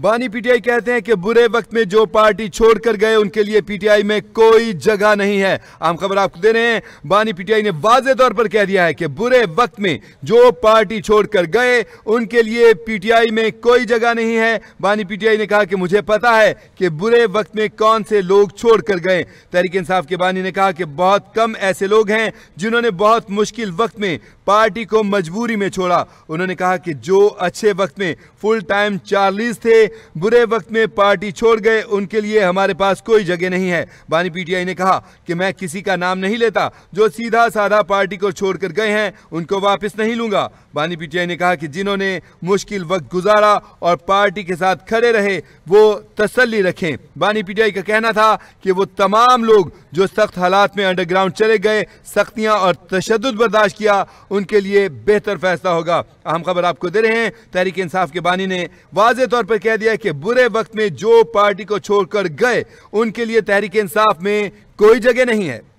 बानी पीटीआई कहते हैं कि बुरे वक्त में जो पार्टी छोड़कर गए उनके लिए पीटीआई में कोई जगह नहीं है आम खबर आपको दे रहे हैं बानी पीटीआई ने वाजे तौर पर कह दिया है कि बुरे वक्त में जो पार्टी छोड़कर गए उनके लिए पीटीआई में कोई जगह नहीं है बानी पीटीआई ने कहा कि मुझे पता है कि बुरे वक्त में कौन से लोग छोड़कर गए तहरीक इंसाफ के बानी ने कहा कि बहुत कम ऐसे लोग हैं जिन्होंने बहुत मुश्किल वक्त में पार्टी को मजबूरी में छोड़ा उन्होंने कहा कि जो अच्छे वक्त में फुल टाइम चार्लीस थे बुरे वक्त में पार्टी छोड़ गए उनके लिए हमारे पास कोई जगह नहीं है बानी पीटीआई ने कहा कि मैं किसी का नाम नहीं लेता जो सीधा साधा पार्टी को छोड़कर गए हैं उनको वापस नहीं लूंगा बानी पीटीआई ने कहा कि जिन्होंने मुश्किल वक्त गुजारा और पार्टी के साथ खड़े रहे वो तसली रखें बानी पीटीआई का कहना था कि वो तमाम लोग जो सख्त हालात में अंडरग्राउंड चले गए सख्तियां और तशद बर्दाश्त किया उनके लिए बेहतर फैसला होगा अहम खबर आपको दे रहे हैं तहरीक इंसाफ के बानी ने वाज तौर पर कह दिया कि बुरे वक्त में जो पार्टी को छोड़कर गए उनके लिए तहरीक इंसाफ में कोई जगह नहीं है